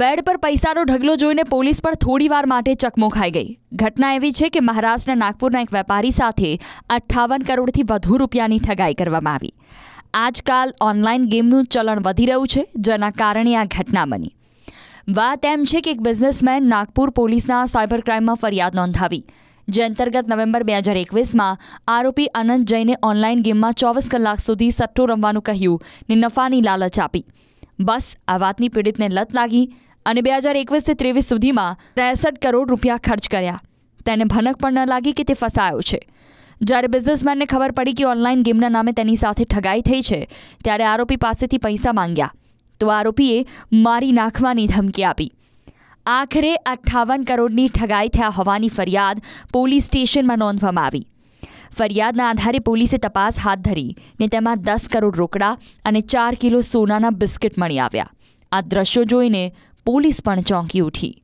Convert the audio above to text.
bed પર પૈસાનો ઢગલો જોઈને પોલીસ પર થોડીવાર માટે ચકમો ખાઈ ગઈ ઘટના એવી છે કે મહારાષ્ટ્રના નાગપુરના એક વેપારી સાથે અઠ્ઠાવન કરોડથી વધુ રૂપિયાની ઠગાઈ કરવામાં આવી આજકાલ ઓનલાઈન ગેમનું ચલણ વધી રહ્યું છે જેના કારણે આ ઘટના બની વાત એમ છે કે એક બિઝનેસમેન નાગપુર પોલીસના સાયબર ક્રાઇમમાં ફરિયાદ નોંધાવી જે અંતર્ગત નવેમ્બર બે હજાર એકવીસમાં આરોપી અનંત જૈને ઓનલાઈન ગેમમાં ચોવીસ કલાક સુધી સટ્ટો રમવાનું કહ્યું ને નફાની લાલચ આપી બસ આ વાતની પીડિતને લત લાગી અને બે હજાર એકવીસથી ત્રેવીસ સુધીમાં ત્રેસઠ કરોડ રૂપિયા ખર્ચ કર્યા તેને ભનક પણ ન લાગી કે તે ફસાયો છે જ્યારે બિઝનેસમેનને ખબર પડી કે ઓનલાઈન ગેમના નામે તેની સાથે ઠગાઈ થઈ છે ત્યારે આરોપી પાસેથી પૈસા માંગ્યા તો આરોપીએ મારી નાખવાની ધમકી આપી આખરે અઠ્ઠાવન કરોડની ઠગાઈ થયા હોવાની ફરિયાદ પોલીસ સ્ટેશનમાં નોંધવામાં આવી ફરિયાદના આધારે પોલીસે તપાસ હાથ ધરી ને તેમાં દસ કરોડ રોકડા અને ચાર કિલો સોનાના બિસ્કિટ મળી આવ્યા આ દ્રશ્યો જોઈને પોલીસ પણ ચોંકી ઉઠી